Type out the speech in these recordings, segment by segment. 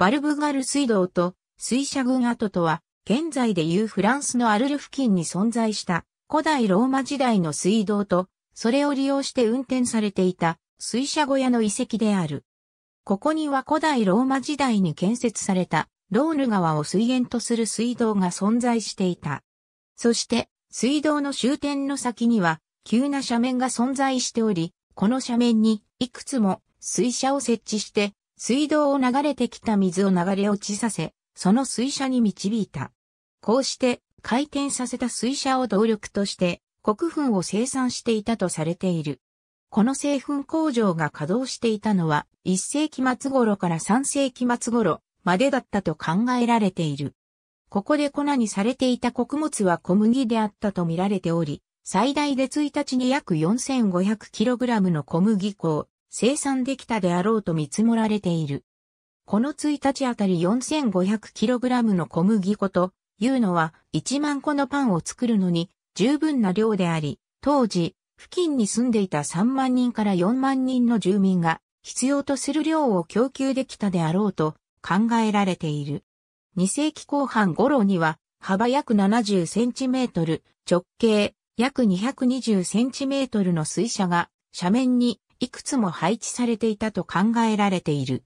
バルブガル水道と水車群跡とは、現在でいうフランスのアルル付近に存在した古代ローマ時代の水道と、それを利用して運転されていた水車小屋の遺跡である。ここには古代ローマ時代に建設されたローヌ川を水源とする水道が存在していた。そして、水道の終点の先には、急な斜面が存在しており、この斜面にいくつも水車を設置して水道を流れてきた水を流れ落ちさせ、その水車に導いた。こうして回転させた水車を動力として国粉を生産していたとされている。この製粉工場が稼働していたのは1世紀末頃から3世紀末頃までだったと考えられている。ここで粉にされていた穀物は小麦であったと見られており、最大で1日に約 4500kg の小麦粉を生産できたであろうと見積もられている。この1日あたり 4500kg の小麦粉というのは1万個のパンを作るのに十分な量であり、当時、付近に住んでいた3万人から4万人の住民が必要とする量を供給できたであろうと考えられている。2世紀後半頃には幅約70センチメートル、直径約220センチメートルの水車が斜面にいくつも配置されていたと考えられている。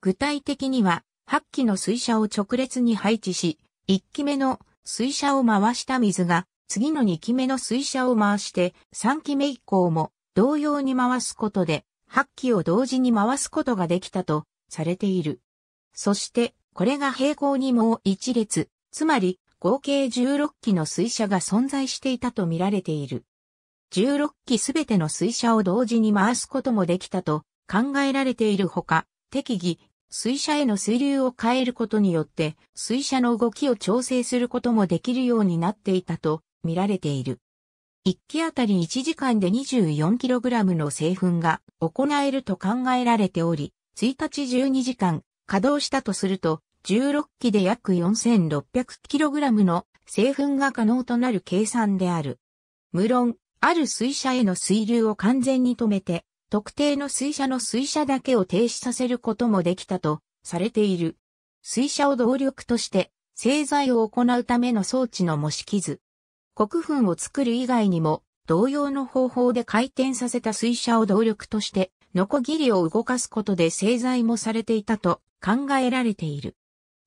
具体的には、8機の水車を直列に配置し、1機目の水車を回した水が、次の2機目の水車を回して、3機目以降も同様に回すことで、8機を同時に回すことができたとされている。そして、これが平行にもう1列、つまり合計16機の水車が存在していたと見られている。16機すべての水車を同時に回すこともできたと考えられているほか、適宜、水車への水流を変えることによって、水車の動きを調整することもできるようになっていたと見られている。1機あたり1時間で 24kg の製粉が行えると考えられており、1日12時間稼働したとすると、16機で約 4600kg の製粉が可能となる計算である。無論、ある水車への水流を完全に止めて、特定の水車の水車だけを停止させることもできたとされている。水車を動力として製材を行うための装置の模式図。国粉を作る以外にも同様の方法で回転させた水車を動力としてノコギリを動かすことで製材もされていたと考えられている。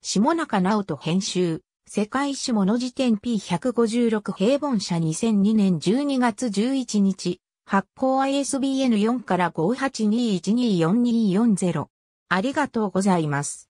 下中直人編集。世界史もの辞典 P156 平凡社2002年12月11日、発行 ISBN4 から582124240。ありがとうございます。